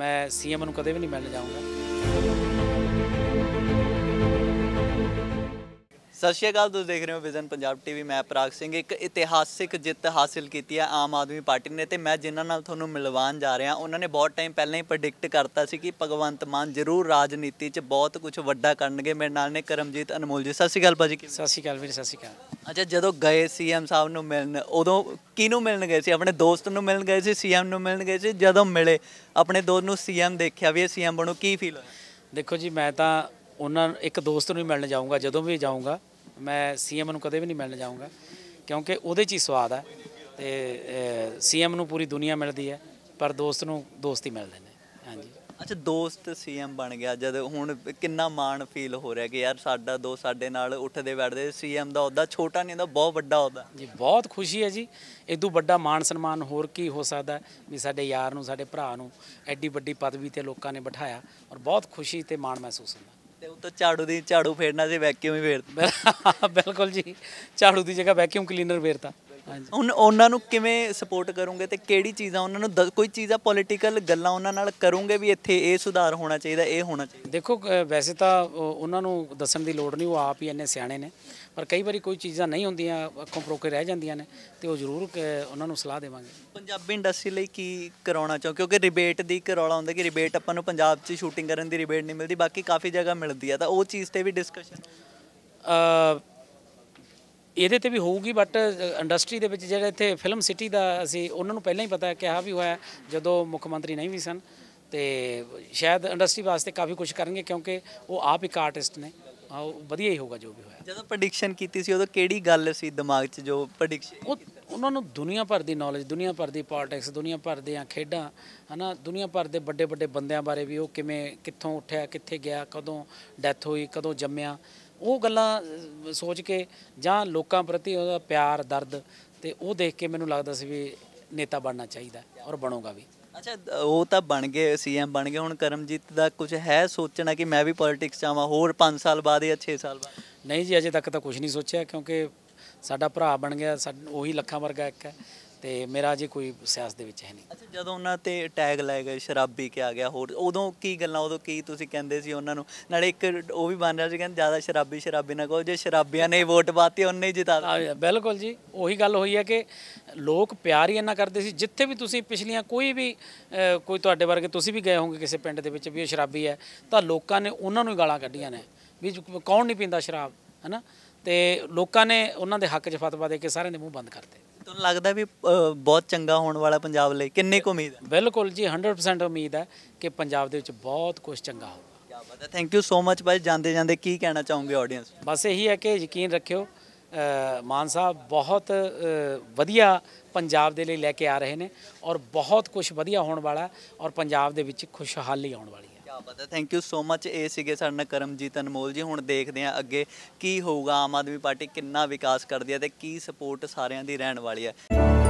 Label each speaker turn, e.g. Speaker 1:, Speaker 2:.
Speaker 1: ਮੈਂ ਸੀਐਮ ਨੂੰ ਕਦੇ ਵੀ ਨਹੀਂ ਮਿਲਣ ਜਾਊਂਗਾ ਸਤਿ ਸ਼੍ਰੀ ਅਕਾਲ ਤੁਸੀਂ ਦੇਖ ਰਹੇ ਹੋ ਵਿਜ਼ਨ ਪੰਜਾਬ ਟੀਵੀ ਮੈਂ ਪ੍ਰਾਗ ਸਿੰਘ ਇੱਕ ਇਤਿਹਾਸਿਕ ਜਿੱਤ ਹਾਸਲ ਕੀਤੀ ਹੈ ਆਮ ਆਦਮੀ ਪਾਰਟੀ ਨੇ ਤੇ ਮੈਂ ਜਿਨ੍ਹਾਂ ਨਾਲ ਤੁਹਾਨੂੰ ਮਿਲਵਾਉਣ ਜਾ ਰਿਹਾ ਉਹਨਾਂ ਨੇ ਬਹੁਤ ਟਾਈਮ ਪਹਿਲਾਂ ਹੀ ਪ੍ਰੈਡਿਕਟ ਕਰਤਾ ਸੀ ਕਿ ਭਗਵੰਤ ਮਾਨ ਜ਼ਰੂਰ ਰਾਜਨੀਤੀ 'ਚ ਬਹੁਤ ਕੁਝ ਵੱਡਾ ਕਰਨਗੇ ਮੇਰੇ ਨਾਲ ਨੇ ਕਰਮਜੀਤ ਅਨਮੋਲ ਜੀ ਸਤਿ ਸ਼੍ਰੀ ਅਕਾਲ ਭਾਜੀ ਸਤਿ ਸ਼੍ਰੀ ਅਕਾਲ ਵੀਰ ਸਤਿ ਸ਼੍ਰੀ ਅਕਾਲ ਅੱਛਾ ਜਦੋਂ ਗਏ ਸੀਐਮ ਸਾਹਿਬ ਨੂੰ ਮਿਲਣ ਉਦੋਂ ਕਿਹਨੂੰ ਮਿਲਣ ਗਏ ਸੀ ਆਪਣੇ ਦੋਸਤ ਨੂੰ ਮਿਲਣ ਗਏ ਸੀ ਸੀਐਮ ਨੂੰ ਮਿਲਣ ਗਏ ਸੀ ਜਦੋਂ ਮਿਲੇ ਆਪਣੇ ਦੋਸਤ ਨੂੰ
Speaker 2: ਸੀਐਮ ਦੇਖਿਆ ਵੀ ਇਹ ਸੀਐਮ ਬਣੂ ਕੀ ਫੀਲ ਹੋਇਆ ਦੇਖੋ ਜੀ ਮੈਂ ਤਾਂ ਉਹਨਾਂ ਇੱਕ ਦੋਸਤ ਨੂੰ ਹੀ ਮਿਲਣ ਜਾਊਂਗਾ ਜਦੋਂ ਵੀ ਜਾਊਂਗਾ ਮੈਂ ਸੀਐਮ ਨੂੰ ਕਦੇ ਵੀ ਨਹੀਂ ਮਿਲਣ ਜਾਊਂਗਾ ਕਿਉਂਕਿ ਉਹਦੇ 'ਚ ਹੀ ਸਵਾਦ ਹੈ ਤੇ ਸੀਐਮ ਨੂੰ ਪੂਰੀ ਦੁਨੀਆ ਮਿਲਦੀ ਹੈ ਪਰ ਦੋਸਤ ਨੂੰ ਦੋਸਤੀ ਮਿਲਦੀ ਮਿਲਦੇ ਨੇ ਹਾਂਜੀ
Speaker 1: ਅੱਛਾ ਦੋਸਤ ਸੀਐਮ ਬਣ ਗਿਆ ਜਦ ਹੁਣ ਕਿੰਨਾ ਮਾਣ ਫੀਲ ਹੋ ਰਿਹਾ ਕਿ ਯਾਰ ਸਾਡਾ
Speaker 2: ਦੋ ਸਾਡੇ ਨਾਲ ਉੱਠਦੇ ਬੈਠਦੇ ਸੀਐਮ ਦਾ ਉਹਦਾ ਛੋਟਾ ਨਹੀਂ ਹੁੰਦਾ ਬਹੁਤ ਵੱਡਾ ਹੁੰਦਾ ਜੀ ਬਹੁਤ ਖੁਸ਼ੀ ਹੈ ਜੀ ਇਦੋਂ ਵੱਡਾ ਮਾਣ ਸਨਮਾਨ ਹੋਰ ਕੀ ਹੋ ਸਕਦਾ ਵੀ ਸਾਡੇ ਯਾਰ ਨੂੰ ਸਾਡੇ ਭਰਾ ਨੂੰ ਐਡੀ ਵੱਡੀ ਪਦਵੀ ਤੇ ਲੋਕਾਂ ਨੇ ਬਿਠਾਇਆ ਔਰ ਬਹੁਤ ਖੁਸ਼ੀ ਤੇ ਮਾਣ ਮਹਿਸੂਸ ਹੁੰਦਾ ਤੇ ਉਹ ਤਾਂ ਝਾੜੂ ਦੀ ਝਾੜੂ ਫੇਰਨਾ ਸੀ ਵੈਕਿਊਮ ਹੀ ਫੇਰਦਾ ਬਿਲਕੁਲ ਜੀ ਝਾੜੂ ਦੀ ਜਗ੍ਹਾ ਵੈਕਿਊਮ ਕਲੀਨਰ ਫੇਰਦਾ ਹੁਣ
Speaker 1: ਉਹਨਾਂ ਨੂੰ ਕਿਵੇਂ ਸਪੋਰਟ ਕਰੋਗੇ ਤੇ ਕਿਹੜੀ ਚੀਜ਼ਾਂ ਉਹਨਾਂ ਨੂੰ ਕੋਈ ਚੀਜ਼ਾਂ ਪੋਲੀਟੀਕਲ ਗੱਲਾਂ ਉਹਨਾਂ ਨਾਲ
Speaker 2: ਕਰੋਗੇ ਵੀ ਇੱਥੇ ਇਹ ਸੁਧਾਰ ਹੋਣਾ ਚਾਹੀਦਾ ਇਹ ਹੋਣਾ ਚਾਹੀਦਾ ਦੇਖੋ ਵੈਸੇ ਤਾਂ ਉਹਨਾਂ ਨੂੰ ਦੱਸਣ ਦੀ ਲੋੜ ਨਹੀਂ ਉਹ ਆਪ ਹੀ ਇੰਨੇ ਸਿਆਣੇ ਨੇ ਪਰ ਕਈ ਵਾਰੀ ਕੋਈ ਚੀਜ਼ਾਂ ਨਹੀਂ ਹੁੰਦੀਆਂ ਅੱਖੋਂ ਪਰੋਕੇ ਰਹਿ ਜਾਂਦੀਆਂ ਨੇ ਤੇ ਉਹ ਜ਼ਰੂਰ ਉਹਨਾਂ ਨੂੰ ਸਲਾਹ ਦੇਵਾਂਗੇ
Speaker 1: ਪੰਜਾਬੀ ਇੰਡਸਟਰੀ ਲਈ ਕੀ ਕਰਾਉਣਾ ਚਾਹੋ ਕਿਉਂਕਿ ਰਿਬੇਟ ਦੀ ਕਰੌਲਾ ਹੁੰਦਾ ਕਿ ਰਿਬੇਟ ਆਪਾਂ ਨੂੰ ਪੰਜਾਬ 'ਚ ਸ਼ੂਟਿੰਗ ਕਰਨ ਦੀ ਰਿਬੇਟ ਨਹੀਂ ਮਿਲਦੀ ਬਾਕੀ ਕਾਫੀ ਜਗ੍ਹਾ ਮਿਲਦੀ ਆ ਤਾਂ ਉਹ ਚੀਜ਼ ਤੇ ਵੀ ਡਿਸਕਸ਼ਨ
Speaker 2: ਇਹਦੇ ਤੇ ਵੀ ਹੋਊਗੀ ਬਟ ਇੰਡਸਟਰੀ ਦੇ ਵਿੱਚ ਜਿਹੜਾ ਇੱਥੇ ਫਿਲਮ ਸਿਟੀ ਦਾ ਅਸੀਂ ਉਹਨਾਂ ਨੂੰ ਪਹਿਲਾਂ ਹੀ ਪਤਾ ਕਿਹਾ ਵੀ ਹੋਇਆ ਜਦੋਂ ਮੁੱਖ ਮੰਤਰੀ ਨਹੀਂ ਵੀ ਸਨ ਤੇ ਸ਼ਾਇਦ ਇੰਡਸਟਰੀ ਵਾਸਤੇ ਕਾਫੀ ਕੁਝ ਕਰਨਗੇ ਕਿਉਂਕਿ ਉਹ ਆਪ ਇੱਕ ਆਰਟਿਸਟ ਨੇ ਵਧੀਆ ਹੀ ਹੋਊਗਾ ਜੋ ਵੀ ਹੋਇਆ ਜਦੋਂ ਪ੍ਰੈਡਿਕਸ਼ਨ ਕੀਤੀ ਸੀ ਉਦੋਂ ਕਿਹੜੀ ਗੱਲ ਸੀ ਦਿਮਾਗ 'ਚ ਜੋ ਪ੍ਰੈਡਿਕਸ਼ਨ ਉਹਨਾਂ ਨੂੰ ਦੁਨੀਆ ਭਰ ਦੀ ਨੌਲੇਜ ਦੁਨੀਆ ਭਰ ਦੀ ਪੋਲਿਟਿਕਸ ਦੁਨੀਆ ਭਰ ਆ ਖੇਡਾਂ ਹਨਾ ਦੁਨੀਆ ਭਰ ਦੇ ਵੱਡੇ ਵੱਡੇ ਬੰਦਿਆਂ ਬਾਰੇ ਵੀ ਉਹ ਕਿਵੇਂ ਕਿੱਥੋਂ ਉੱਠਿਆ ਕਿੱਥੇ ਗਿਆ ਕਦੋਂ ਡੈਥ ਹੋਈ ਕਦੋਂ ਜੰਮਿਆ ਉਹ ਗੱਲਾਂ ਸੋਚ ਕੇ ਜਾਂ ਲੋਕਾਂ ਪ੍ਰਤੀ ਉਹਦਾ ਪਿਆਰ ਦਰਦ ਤੇ ਉਹ ਦੇਖ ਕੇ ਮੈਨੂੰ ਲੱਗਦਾ ਸੀ ਵੀ ਨੇਤਾ ਬਣਨਾ ਚਾਹੀਦਾ ਔਰ ਬਣੂਗਾ ਵੀ ਅੱਛਾ
Speaker 1: ਉਹ ਤਾਂ ਬਣ ਗਏ ਸੀਐਮ ਬਣ ਗਏ ਹੁਣ ਕਰਮਜੀਤ ਦਾ ਕੁਝ ਹੈ ਸੋਚਣਾ ਕਿ ਮੈਂ ਵੀ ਪੋਲਿਟਿਕਸ ਆਵਾਂ ਹੋਰ 5 ਸਾਲ ਬਾਅਦ ਜਾਂ 6 ਸਾਲ
Speaker 2: ਬਾਅਦ ਨਹੀਂ ਜੀ ਅਜੇ ਤੱਕ ਤਾਂ ਕੁਝ ਨਹੀਂ ਸੋਚਿਆ ਕਿਉਂਕਿ ਸਾਡਾ ਭਰਾ ਬਣ ਗਿਆ ਉਹੀ ਲੱਖਾਂ ਵਰਗਾ ਇੱਕ ਹੈ ਤੇ ਮੇਰਾ ਜੀ ਕੋਈ ਸਿਆਸਤ ਦੇ ਵਿੱਚ ਹੈ ਨਹੀਂ
Speaker 1: ਅੱਛਾ ਜਦੋਂ ਉਹਨਾਂ ਤੇ ਟੈਗ ਲਾਇਆ ਗਿਆ ਸ਼ਰਾਬੀ ਕਿਹਾ ਗਿਆ ਹੋਰ ਉਦੋਂ ਕੀ ਗੱਲਾਂ ਉਦੋਂ ਕੀ ਤੁਸੀਂ ਕਹਿੰਦੇ ਸੀ ਉਹਨਾਂ ਨੂੰ ਨਾਲੇ ਇੱਕ ਉਹ ਵੀ ਬਣ ਰਿਹਾ ਸੀ ਕਹਿੰਦੇ ਜ਼ਿਆਦਾ ਸ਼ਰਾਬੀ
Speaker 2: ਸ਼ਰਾਬੀ ਨਾ ਕਹੋ ਜੇ ਸ਼ਰਾਬੀਆਂ ਨੇ ਵੋਟ ਪਾਤੀ ਉਹਨੇ ਹੀ ਜਿਤਾ ਬਿਲਕੁਲ ਜੀ ਉਹੀ ਗੱਲ ਹੋਈ ਹੈ ਕਿ ਲੋਕ ਪਿਆਰ ਹੀ ਇੰਨਾ ਕਰਦੇ ਸੀ ਜਿੱਥੇ ਵੀ ਤੁਸੀਂ ਪਿਛਲੀਆਂ ਕੋਈ ਵੀ ਕੋਈ ਤੁਹਾਡੇ ਵਰਗੇ ਤੁਸੀਂ ਵੀ ਗਏ ਹੋਵੋਗੇ ਕਿਸੇ ਪਿੰਡ ਦੇ ਵਿੱਚ ਵੀ ਉਹ ਸ਼ਰਾਬੀ ਹੈ ਤਾਂ ਲੋਕਾਂ ਨੇ ਉਹਨਾਂ ਨੂੰ ਗਾਲਾਂ ਕੱਢੀਆਂ ਨੇ ਵੀ ਕੌਣ ਨਹੀਂ ਪੀਂਦਾ ਸ਼ਰਾਬ ਹੈਨਾ ਤੇ ਲੋਕਾਂ ਨੇ ਉਹਨਾਂ ਦੇ ਹੱਕ 'ਚ ਫਤਵਾ ਦੇ ਕੇ ਸਾਰਿਆਂ ਦੇ ਮੂੰਹ ਬੰਦ ਕਰਤੇ ਤੁਹਾਨੂੰ
Speaker 1: ਲੱਗਦਾ ਵੀ ਬਹੁਤ ਚੰਗਾ ਹੋਣ ਵਾਲਾ ਪੰਜਾਬ ਲਈ ਕਿੰਨੇ ਕੁ ਉਮੀਦ ਹੈ ਬਿਲਕੁਲ ਜੀ 100% ਉਮੀਦ ਹੈ
Speaker 2: ਕਿ ਪੰਜਾਬ ਦੇ ਵਿੱਚ ਬਹੁਤ ਕੁਝ ਚੰਗਾ ਹੋਊਗਾ
Speaker 1: ਕੀ ਬਾਤ ਹੈ ਥੈਂਕ ਯੂ ਸੋ ਮਚ ਭਾਈ ਜਾਂਦੇ ਜਾਂਦੇ ਕੀ ਕਹਿਣਾ ਚਾਹੋਗੇ ਆਡੀਅנס
Speaker 2: ਬਸ ਇਹੀ ਹੈ ਕਿ ਯਕੀਨ ਰੱਖਿਓ ਮਾਨ ਸਾਹਿਬ ਬਹੁਤ ਵਧੀਆ ਪੰਜਾਬ ਦੇ ਲਈ ਲੈ ਕੇ ਆ ਰਹੇ ਨੇ ਔਰ ਬਹੁਤ ਕੁਝ ਵਧੀਆ ਹੋਣ ਵਾਲਾ ਔਰ ਪੰਜਾਬ ਦੇ ਵਿੱਚ ਖੁਸ਼ਹਾਲੀ ਆਉਣ ਵਾਲੀ ਹੈ
Speaker 1: ਬਾਤ ਹੈ ਥੈਂਕ ਯੂ ਸੋ ਮੱਚ ਇਹ ਸੀਗੇ ਸਾਡੇ ਨਾਲ ਕਰਮਜੀਤ ਅਨਮੋਲ ਜੀ ਹੁਣ ਦੇਖਦੇ ਆ ਅੱਗੇ ਕੀ ਹੋਊਗਾ ਆਮ ਆਦਮੀ ਪਾਰਟੀ ਕਿੰਨਾ ਵਿਕਾਸ ਕਰਦੀ ਹੈ ਤੇ ਕੀ ਸਪੋਰਟ ਸਾਰਿਆਂ ਦੀ ਰਹਿਣ ਵਾਲੀ ਹੈ